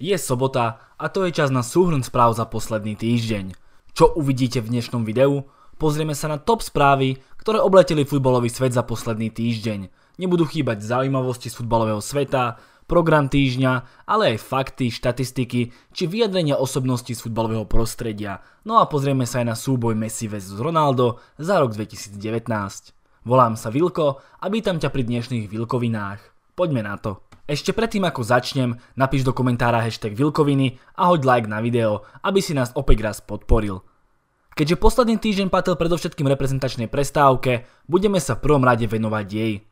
Je sobota a to je čas na súhrn správ za posledný týždeň. Čo uvidíte v dnešnom videu? Pozrieme sa na top správy, ktoré obleteli futbalový svet za posledný týždeň. Nebudú chýbať zaujímavosti z futbalového sveta, program týždňa, ale aj fakty, štatistiky či vyjadrenia osobností z futbalového prostredia. No a pozrieme sa aj na súboj Messi vs Ronaldo za rok 2019. Volám sa Vilko a vítam ťa pri dnešných Vilkovinách. Poďme na to. Ešte predtým ako začnem, napíš do komentára hashtag Vilkoviny a hoď like na video, aby si nás opäť raz podporil. Keďže posledný týždeň patil predovšetkým reprezentačnej prestávke, budeme sa v prvom rade venovať jej.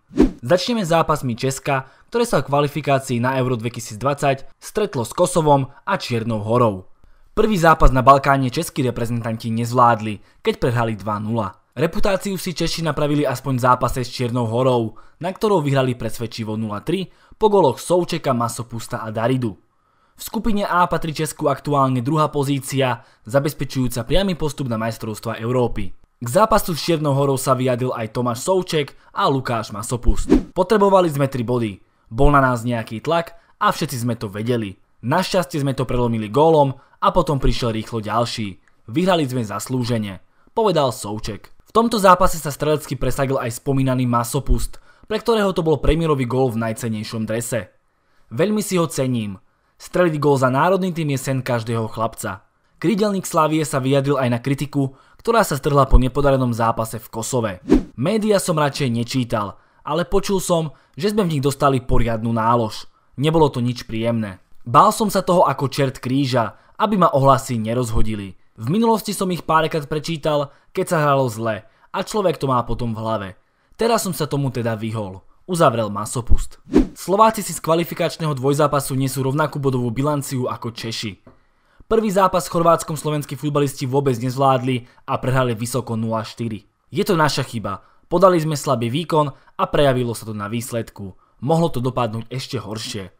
Začneme zápasmi Česka, ktoré sa v kvalifikácii na Euro 2020 stretlo s Kosovom a Čiernou horou. Prvý zápas na Balkáne českí reprezentanti nezvládli, keď prehrali 2-0. Reputáciu si Češi napravili aspoň v zápase s Čiernou horou, na ktorou vyhrali presvedčivo 0-3 po goloch Součeka, Masopusta a Daridu. V skupine A patrí Česku aktuálne druhá pozícia, zabezpečujúca priamy postup na majstrovstva Európy. K zápasu s Čiernou horou sa vyjadil aj Tomáš Souček a Lukáš Masopust. Potrebovali sme 3 body. Bol na nás nejaký tlak a všetci sme to vedeli. Našťastie sme to prelomili gólom a potom prišiel rýchlo ďalší. Vyhrali sme zaslúžene, povedal Souček tomto zápase sa strelecky presadil aj spomínaný Masopust, pre ktorého to bol premiérový gól v najcenejšom drese. Veľmi si ho cením. Streliť gól za národný tým je sen každého chlapca. Krydelník Slavie sa vyjadril aj na kritiku, ktorá sa strhla po nepodarenom zápase v Kosove. Média som radšej nečítal, ale počul som, že sme v nich dostali poriadnu nálož. Nebolo to nič príjemné. Bál som sa toho ako čert kríža, aby ma ohlasy nerozhodili. V minulosti som ich párkrát prečítal, keď sa hralo zle a človek to má potom v hlave. Teraz som sa tomu teda vyhol. Uzavrel masopust. Slováci si z kvalifikačného dvojzápasu nesú rovnakú bodovú bilanciu ako Češi. Prvý zápas s Chorvátskom slovenskí futbalisti vôbec nezvládli a prehrali vysoko 0-4. Je to naša chyba. Podali sme slabý výkon a prejavilo sa to na výsledku. Mohlo to dopadnúť ešte horšie.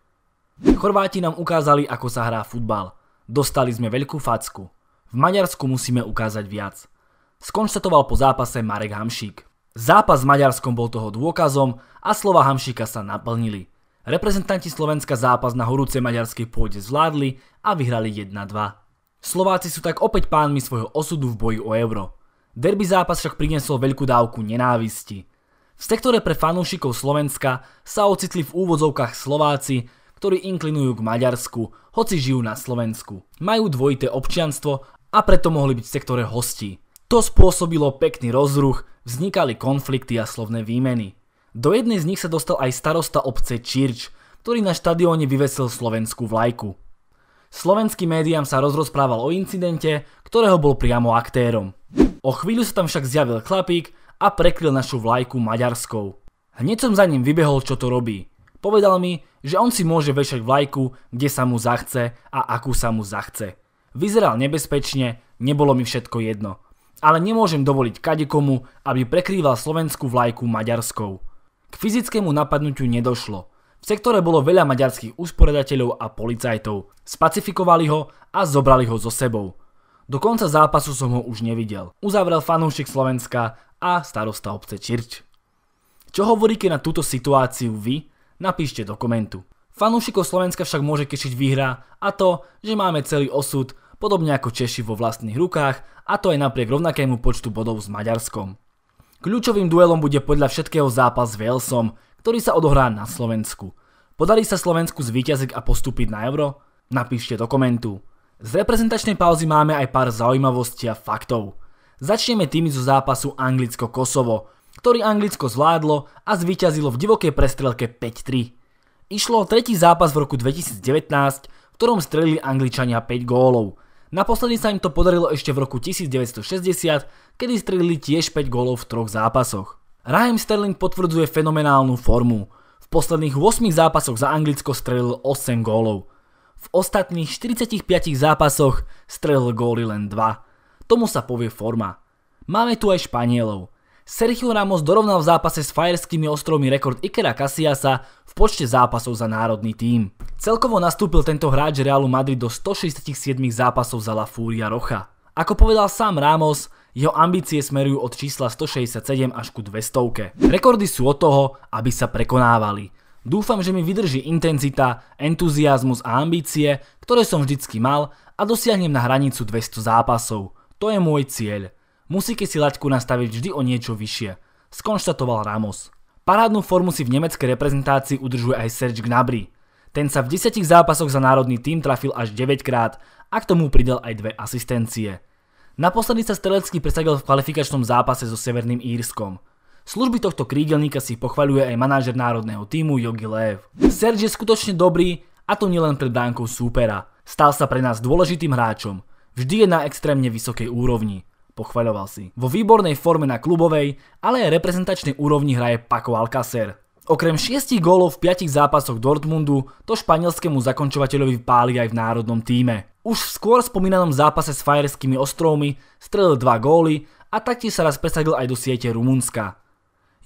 Chorváti nám ukázali, ako sa hrá futbal. Dostali sme veľkú facku. V Maďarsku musíme ukázať viac. Skonštatoval po zápase Marek Hamšík. Zápas s Maďarskom bol toho dôkazom a slova Hamšíka sa naplnili. Reprezentanti Slovenska zápas na horúcej maďarskej pôde zvládli a vyhrali 1-2. Slováci sú tak opäť pánmi svojho osudu v boji o euro. Derby zápas však priniesol veľkú dávku nenávisti. V sektore pre fanúšikov Slovenska sa ocitli v úvodzovkách Slováci, ktorí inklinujú k Maďarsku, hoci žijú na Slovensku. Majú dvojité občianstvo a preto mohli byť v sektore hostí. To spôsobilo pekný rozruch, vznikali konflikty a slovné výmeny. Do jednej z nich sa dostal aj starosta obce Čirč, ktorý na štadióne vyvesil slovenskú vlajku. Slovenským médiám sa rozrozprával o incidente, ktorého bol priamo aktérom. O chvíľu sa tam však zjavil chlapík a prekryl našu vlajku maďarskou. Hneď som za ním vybehol, čo to robí. Povedal mi, že on si môže vešať vlajku, kde sa mu zachce a akú sa mu zachce. Vyzeral nebezpečne, nebolo mi všetko jedno. Ale nemôžem dovoliť kadekomu, aby prekrýval slovenskú vlajku maďarskou. K fyzickému napadnutiu nedošlo. V sektore bolo veľa maďarských usporedateľov a policajtov. Spacifikovali ho a zobrali ho so sebou. Do konca zápasu som ho už nevidel. Uzavrel fanúšik Slovenska a starosta obce Čirč. Čo hovoríte na túto situáciu vy? Napíšte do komentu. Fanúšikov Slovenska však môže kešiť výhra a to, že máme celý osud podobne ako Češi vo vlastných rukách, a to aj napriek rovnakému počtu bodov s Maďarskom. Kľúčovým duelom bude podľa všetkého zápas s Walesom, ktorý sa odohrá na Slovensku. Podarí sa Slovensku zvíťaziť a postúpiť na Euro? Napíšte do komentu. Z reprezentačnej pauzy máme aj pár zaujímavostí a faktov. Začneme tými zo zápasu Anglicko-Kosovo, ktorý Anglicko zvládlo a zvýťazilo v divokej prestrelke 5-3. Išlo o tretí zápas v roku 2019, v ktorom strelili Angličania 5 gólov – Naposledy sa im to podarilo ešte v roku 1960, kedy strelili tiež 5 golov v troch zápasoch. Raheem Sterling potvrdzuje fenomenálnu formu. V posledných 8 zápasoch za Anglicko strelil 8 gólov. V ostatných 45 zápasoch strelil góly len 2. Tomu sa povie forma. Máme tu aj Španielov. Sergio Ramos dorovnal v zápase s Fajerskými ostrovmi rekord Ikera Casillasa v počte zápasov za národný tím. Celkovo nastúpil tento hráč Realu Madrid do 167 zápasov za La Furia Rocha. Ako povedal sám Ramos, jeho ambície smerujú od čísla 167 až ku 200. Rekordy sú od toho, aby sa prekonávali. Dúfam, že mi vydrží intenzita, entuziasmus a ambície, ktoré som vždycky mal a dosiahnem na hranicu 200 zápasov. To je môj cieľ. Musíte si laťku nastaviť vždy o niečo vyššie, skonštatoval Ramos. Parádnu formu si v nemeckej reprezentácii udržuje aj Serge Gnabry. Ten sa v 10 zápasoch za národný tým trafil až 9 krát a k tomu pridal aj dve asistencie. Naposledy sa Strelecký presadil v kvalifikačnom zápase so Severným Írskom. Služby tohto krídelníka si pochvaľuje aj manažer národného týmu Jogi Lev. Serge je skutočne dobrý a to nielen pred bránkou súpera. Stal sa pre nás dôležitým hráčom. Vždy je na extrémne vysokej úrovni pochvaľoval si. Vo výbornej forme na klubovej, ale aj reprezentačnej úrovni hraje Paco Alcacer. Okrem 6 gólov v 5 zápasoch Dortmundu, to španielskému zakončovateľovi páli aj v národnom týme. Už v skôr spomínanom zápase s Fajerskými ostrovmi strelil dva góly a taktiež sa raz presadil aj do siete Rumunska.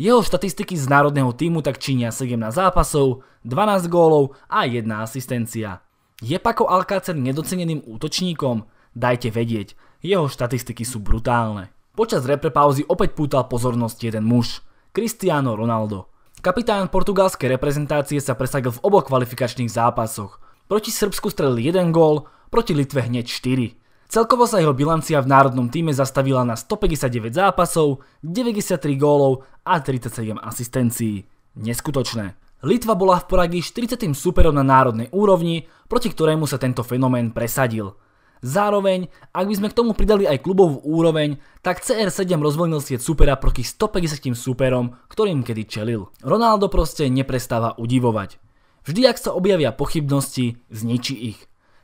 Jeho štatistiky z národného týmu tak činia 17 zápasov, 12 gólov a 1 asistencia. Je Paco Alcácer nedoceneným útočníkom? Dajte vedieť. Jeho štatistiky sú brutálne. Počas reprepauzy opäť pútal pozornosť jeden muž, Cristiano Ronaldo. Kapitán portugalskej reprezentácie sa presadil v oboch kvalifikačných zápasoch. Proti Srbsku strelil jeden gól, proti Litve hneď 4. Celkovo sa jeho bilancia v národnom týme zastavila na 159 zápasov, 93 gólov a 37 asistencií. Neskutočné. Litva bola v poradí 40. superom na národnej úrovni, proti ktorému sa tento fenomén presadil. Zároveň, ak by sme k tomu pridali aj klubovú úroveň, tak CR7 rozvolnil sieť supera proti 150 superom, ktorým kedy čelil. Ronaldo proste neprestáva udivovať. Vždy, ak sa objavia pochybnosti, zničí ich.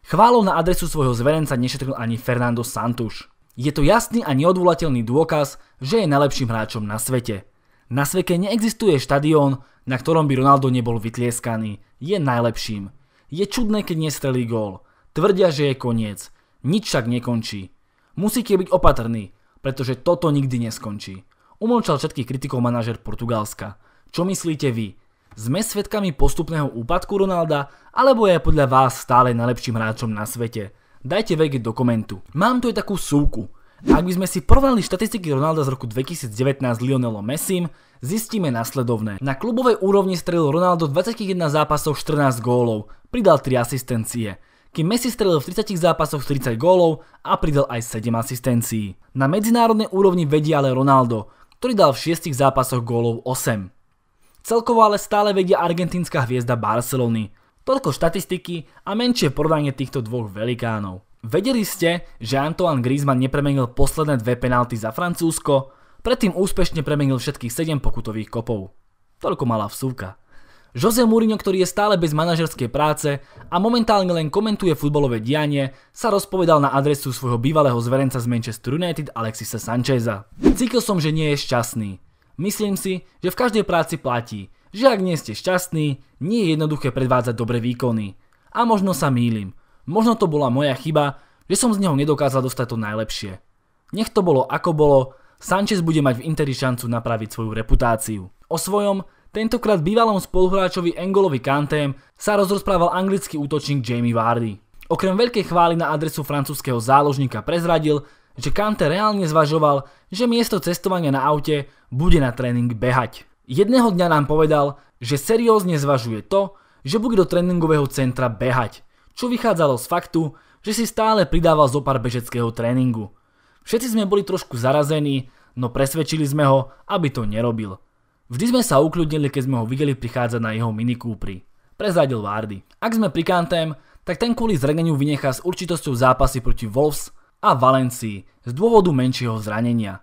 Chválou na adresu svojho zverenca nešetril ani Fernando Santuš. Je to jasný a neodvolateľný dôkaz, že je najlepším hráčom na svete. Na sveke neexistuje štadión, na ktorom by Ronaldo nebol vytlieskaný. Je najlepším. Je čudné, keď nestrelí gól. Tvrdia, že je koniec. Nič však nekončí. Musíte byť opatrní, pretože toto nikdy neskončí. Umlčal všetkých kritikov manažer Portugalska. Čo myslíte vy? Sme svedkami postupného úpadku Ronalda, alebo je podľa vás stále najlepším hráčom na svete? Dajte vedieť do komentu. Mám tu aj takú súku. Ak by sme si porovnali štatistiky Ronalda z roku 2019 s Lionelom Messim, zistíme nasledovné. Na klubovej úrovni strelil Ronaldo 21 zápasov 14 gólov, pridal 3 asistencie kým Messi strelil v 30 zápasoch 30 gólov a pridal aj 7 asistencií. Na medzinárodnej úrovni vedie ale Ronaldo, ktorý dal v 6 zápasoch gólov 8. Celkovo ale stále vedia argentínska hviezda Barcelony. Toľko štatistiky a menšie porovnanie týchto dvoch velikánov. Vedeli ste, že Antoine Griezmann nepremenil posledné dve penalty za Francúzsko, predtým úspešne premenil všetkých 7 pokutových kopov. Toľko malá vsúka. Jose Mourinho, ktorý je stále bez manažerskej práce a momentálne len komentuje futbalové dianie, sa rozpovedal na adresu svojho bývalého zverenca z Manchester United Alexisa Sancheza. Cítil som, že nie je šťastný. Myslím si, že v každej práci platí, že ak nie ste šťastní, nie je jednoduché predvádzať dobré výkony. A možno sa mýlim. Možno to bola moja chyba, že som z neho nedokázal dostať to najlepšie. Nech to bolo ako bolo, Sanchez bude mať v Interi šancu napraviť svoju reputáciu. O svojom Tentokrát bývalom spoluhráčovi Engolovi Kantem sa rozrozprával anglický útočník Jamie Vardy. Okrem veľkej chvály na adresu francúzského záložníka prezradil, že Kante reálne zvažoval, že miesto cestovania na aute bude na tréning behať. Jedného dňa nám povedal, že seriózne zvažuje to, že bude do tréningového centra behať, čo vychádzalo z faktu, že si stále pridával zo pár bežeckého tréningu. Všetci sme boli trošku zarazení, no presvedčili sme ho, aby to nerobil. Vždy sme sa ukľudnili, keď sme ho videli prichádzať na jeho minikúpri. Prezradil Vardy. Ak sme pri Kantem, tak ten kvôli zraneniu vynechá s určitosťou zápasy proti Wolves a Valencii z dôvodu menšieho zranenia.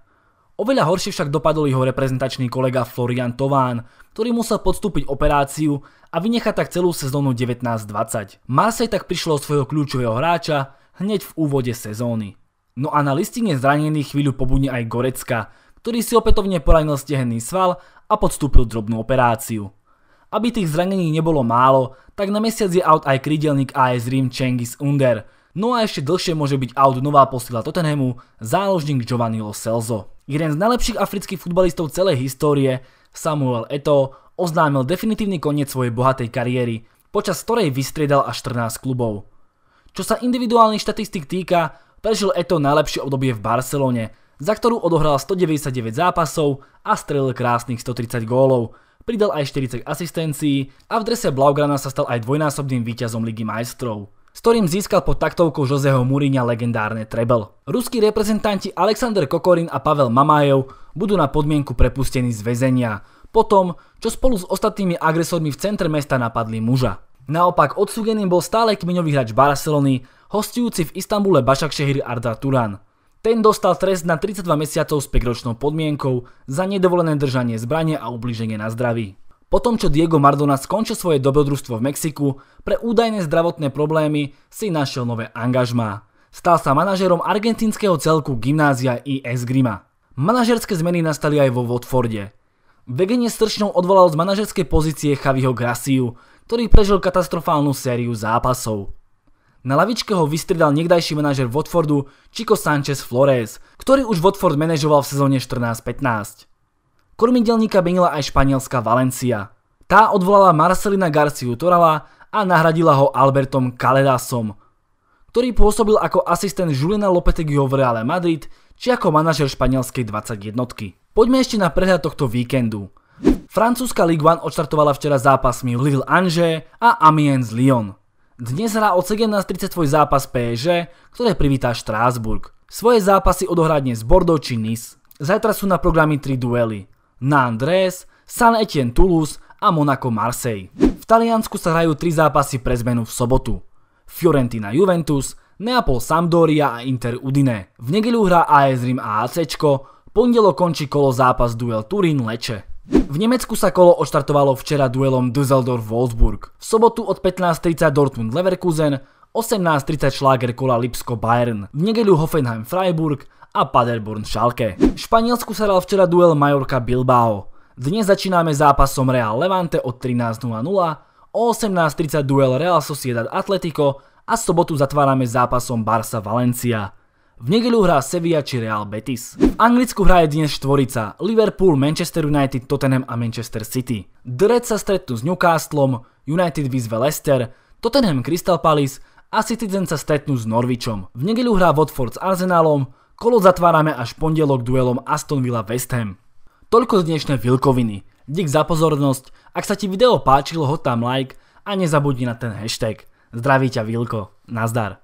Oveľa horšie však dopadol jeho reprezentačný kolega Florian Tován, ktorý musel podstúpiť operáciu a vynechať tak celú sezónu 19-20. Marseille tak prišlo od svojho kľúčového hráča hneď v úvode sezóny. No a na listine zranených chvíľu pobudne aj Gorecka, ktorý si opätovne poranil stehenný sval a podstúpil drobnú operáciu. Aby tých zranení nebolo málo, tak na mesiac je out aj krydelník AS Rim Cengiz Under, no a ešte dlhšie môže byť out nová posila Tottenhamu, záložník Giovanni Lo Celso. Jeden z najlepších afrických futbalistov celej histórie, Samuel Eto, oznámil definitívny koniec svojej bohatej kariéry, počas ktorej vystriedal až 14 klubov. Čo sa individuálnych štatistik týka, prežil Eto najlepšie obdobie v Barcelone, za ktorú odohral 199 zápasov a strelil krásnych 130 gólov. Pridal aj 40 asistencií a v drese Blaugrana sa stal aj dvojnásobným víťazom Ligy majstrov s ktorým získal pod taktovkou Joseho Múriňa legendárne trebel. Ruskí reprezentanti Alexander Kokorin a Pavel Mamajev budú na podmienku prepustení z väzenia, po tom, čo spolu s ostatnými agresormi v centre mesta napadli muža. Naopak odsudeným bol stále kmeňový hráč Barcelony, hostujúci v Istambule Bašak Šehir Arda Turan. Ten dostal trest na 32 mesiacov s 5-ročnou podmienkou za nedovolené držanie zbrane a ubliženie na zdraví. Potom, čo Diego Maradona skončil svoje dobrodružstvo v Mexiku, pre údajné zdravotné problémy si našiel nové angažmá. Stal sa manažerom argentínskeho celku Gymnázia i Esgrima. Manažerské zmeny nastali aj vo Watforde. Vegenie strčnou odvolal z manažerskej pozície Javiho Graciu, ktorý prežil katastrofálnu sériu zápasov. Na lavičke ho vystriedal niekdajší manažer Watfordu Chico Sanchez Flores, ktorý už Watford manažoval v sezóne 14-15. Kormidelníka menila aj španielská Valencia. Tá odvolala Marcelina Garciu Torala a nahradila ho Albertom Caledasom, ktorý pôsobil ako asistent Juliana Lopetegiho v Reale Madrid či ako manažer španielskej 21. Poďme ešte na prehľad tohto víkendu. Francúzska Ligue 1 odštartovala včera zápasmi Lille Angers a Amiens Lyon. Dnes hrá od 17.30 svoj zápas PSG, ktoré privítá Štrásburg. Svoje zápasy odohrá dnes Bordeaux či Nice. Zajtra sú na programy 3 duely. Andrés, San Etienne Toulouse a Monaco Marseille. V Taliansku sa hrajú 3 zápasy pre zmenu v sobotu. Fiorentina Juventus, Neapol Sampdoria a Inter Udine. V nedeľu hrá AS Rim a AC, pondelok končí kolo zápas duel Turín Leče. V Nemecku sa kolo odštartovalo včera duelom Düsseldorf-Wolfsburg. V sobotu od 15.30 Dortmund-Leverkusen, 18.30 šláger kola Lipsko-Bayern, v nedeľu Hoffenheim-Freiburg a Paderborn-Schalke. V Španielsku sa dal včera duel Majorka-Bilbao. Dnes začíname zápasom Real-Levante od 13.00, o 18.30 duel Real Sociedad-Atletico a sobotu zatvárame zápasom Barca-Valencia. V nedeľu hrá Sevilla či Real Betis. V Anglicku hraje dnes štvorica Liverpool, Manchester United, Tottenham a Manchester City. Dred sa stretnú s Newcastlom, United vyzve Leicester, Tottenham Crystal Palace a Citizen sa stretnú s Norvičom. V nedeľu hrá Watford s Arsenalom, kolo zatvárame až pondelok duelom Aston Villa West Ham. Toľko z dnešnej Vilkoviny. Dík za pozornosť, ak sa ti video páčilo, ho tam like a nezabudni na ten hashtag. Zdraví ťa Vilko, nazdar.